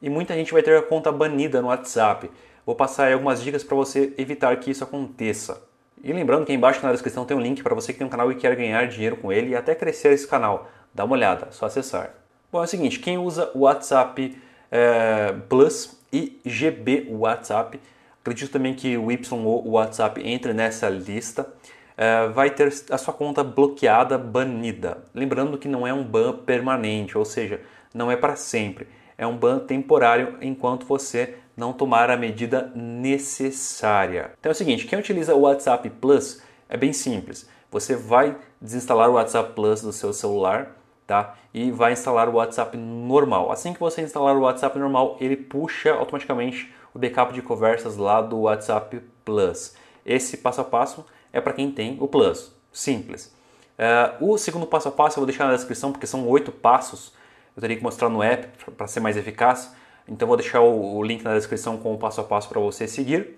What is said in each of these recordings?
e muita gente vai ter a conta banida no WhatsApp. Vou passar algumas dicas para você evitar que isso aconteça. E lembrando que embaixo na descrição tem um link para você que tem um canal e quer ganhar dinheiro com ele e até crescer esse canal. Dá uma olhada, é só acessar. Bom, é o seguinte, quem usa o WhatsApp é, Plus e GB WhatsApp, acredito também que o YO WhatsApp entre nessa lista, é, vai ter a sua conta bloqueada, banida. Lembrando que não é um ban permanente, ou seja, não é para sempre é um ban temporário enquanto você não tomar a medida necessária. Então é o seguinte, quem utiliza o WhatsApp Plus é bem simples. Você vai desinstalar o WhatsApp Plus do seu celular, tá? E vai instalar o WhatsApp normal. Assim que você instalar o WhatsApp normal, ele puxa automaticamente o backup de conversas lá do WhatsApp Plus. Esse passo a passo é para quem tem o Plus. Simples. Uh, o segundo passo a passo eu vou deixar na descrição porque são oito passos eu teria que mostrar no app para ser mais eficaz. Então vou deixar o, link na descrição com o passo a passo para você seguir.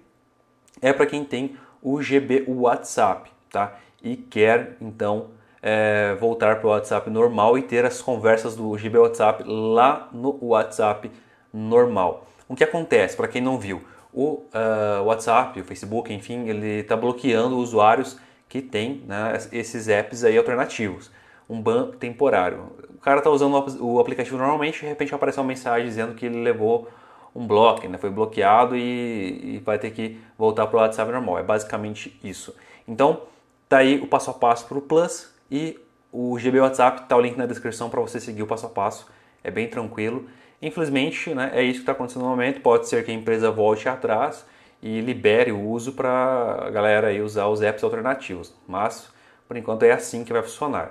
É para quem tem o GB WhatsApp, tá? E quer então é, voltar para o WhatsApp normal e ter as conversas do GB WhatsApp lá no WhatsApp normal. O que acontece? Para quem não viu, o uh, WhatsApp, o Facebook, enfim, ele está bloqueando usuários que têm né, esses apps aí alternativos. Um ban temporário cara tá usando o aplicativo normalmente e de repente aparece uma mensagem dizendo que ele levou um bloco, né? Foi bloqueado e, e vai ter que voltar para o WhatsApp normal. É basicamente isso. Então, tá aí o passo a passo para o Plus e o GB WhatsApp tá o link na descrição para você seguir o passo a passo. É bem tranquilo. Infelizmente, né, é isso que está acontecendo no momento. Pode ser que a empresa volte atrás e libere o uso para a galera aí usar os apps alternativos. Mas, por enquanto, é assim que vai funcionar.